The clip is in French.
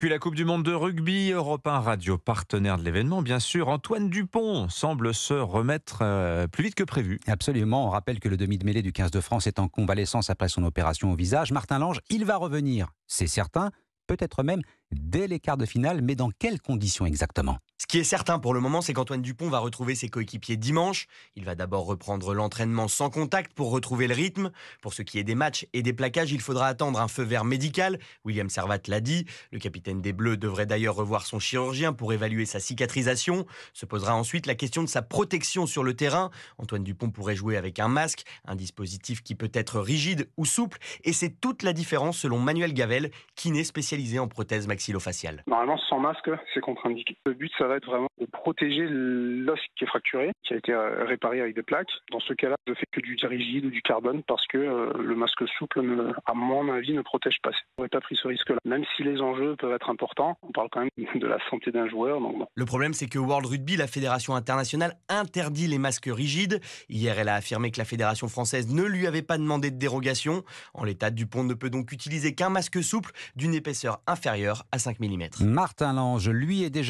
Puis la Coupe du Monde de rugby, Europe 1 Radio, partenaire de l'événement, bien sûr. Antoine Dupont semble se remettre euh, plus vite que prévu. Absolument. On rappelle que le demi de mêlée du 15 de France est en convalescence après son opération au visage. Martin Lange, il va revenir, c'est certain, peut-être même dès les quarts de finale, mais dans quelles conditions exactement ce qui est certain pour le moment, c'est qu'Antoine Dupont va retrouver ses coéquipiers dimanche. Il va d'abord reprendre l'entraînement sans contact pour retrouver le rythme. Pour ce qui est des matchs et des plaquages, il faudra attendre un feu vert médical. William Servat l'a dit. Le capitaine des Bleus devrait d'ailleurs revoir son chirurgien pour évaluer sa cicatrisation. Se posera ensuite la question de sa protection sur le terrain. Antoine Dupont pourrait jouer avec un masque, un dispositif qui peut être rigide ou souple. Et c'est toute la différence selon Manuel Gavel, kiné spécialisé en prothèses Normalement, sans masque, c'est contre-indiqué. Le but, ça va être vraiment de protéger l'os qui est fracturé, qui a été euh, réparé avec des plaques. Dans ce cas-là, je fais que du rigide ou du carbone parce que euh, le masque souple, à mon avis, ne protège pas. On n'aurait pas pris ce risque-là. Même si les enjeux peuvent être importants, on parle quand même de la santé d'un joueur. Donc Le problème, c'est que World Rugby, la fédération internationale, interdit les masques rigides. Hier, elle a affirmé que la fédération française ne lui avait pas demandé de dérogation. En l'état, Dupont ne peut donc utiliser qu'un masque souple d'une épaisseur inférieure à 5 mm. Martin Lange, lui, est déjà